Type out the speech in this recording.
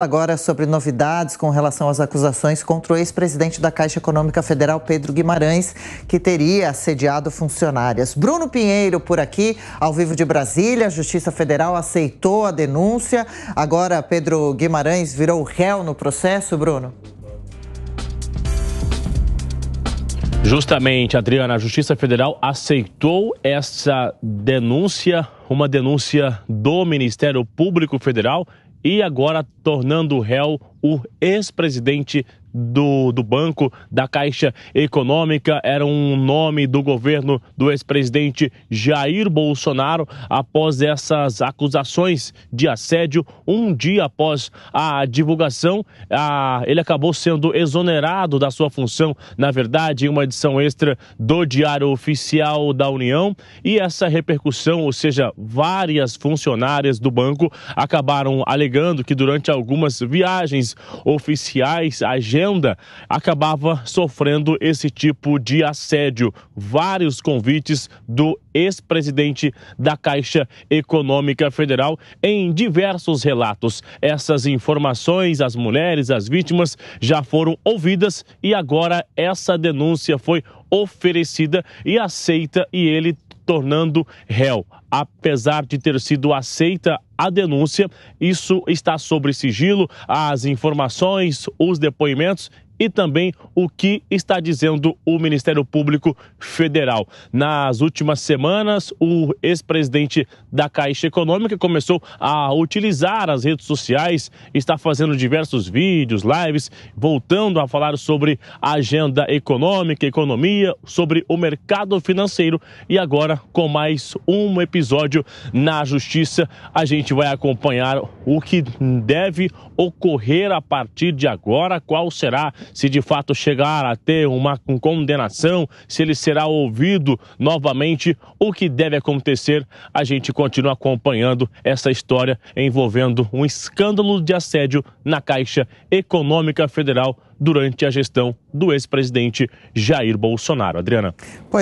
Agora sobre novidades com relação às acusações contra o ex-presidente da Caixa Econômica Federal, Pedro Guimarães, que teria assediado funcionárias. Bruno Pinheiro por aqui, ao vivo de Brasília. A Justiça Federal aceitou a denúncia. Agora Pedro Guimarães virou réu no processo, Bruno? Justamente, Adriana, a Justiça Federal aceitou essa denúncia, uma denúncia do Ministério Público Federal e agora tornando réu o ex-presidente do, do banco, da Caixa Econômica, era um nome do governo do ex-presidente Jair Bolsonaro após essas acusações de assédio. Um dia após a divulgação, a, ele acabou sendo exonerado da sua função, na verdade, em uma edição extra do Diário Oficial da União. E essa repercussão, ou seja, várias funcionárias do banco acabaram alegando que durante algumas viagens oficiais, agentes agenda, acabava sofrendo esse tipo de assédio. Vários convites do ex-presidente da Caixa Econômica Federal em diversos relatos. Essas informações, as mulheres, as vítimas já foram ouvidas e agora essa denúncia foi oferecida e aceita e ele tornando réu. Apesar de ter sido aceita a denúncia. Isso está sobre sigilo, as informações, os depoimentos e também o que está dizendo o Ministério Público Federal. Nas últimas semanas, o ex-presidente da Caixa Econômica começou a utilizar as redes sociais, está fazendo diversos vídeos, lives, voltando a falar sobre agenda econômica, economia, sobre o mercado financeiro e agora com mais um episódio na Justiça, a gente vai acompanhar o que deve ocorrer a partir de agora, qual será se de fato chegar a ter uma condenação, se ele será ouvido novamente, o que deve acontecer. A gente continua acompanhando essa história envolvendo um escândalo de assédio na Caixa Econômica Federal durante a gestão do ex-presidente Jair Bolsonaro. Adriana. Pois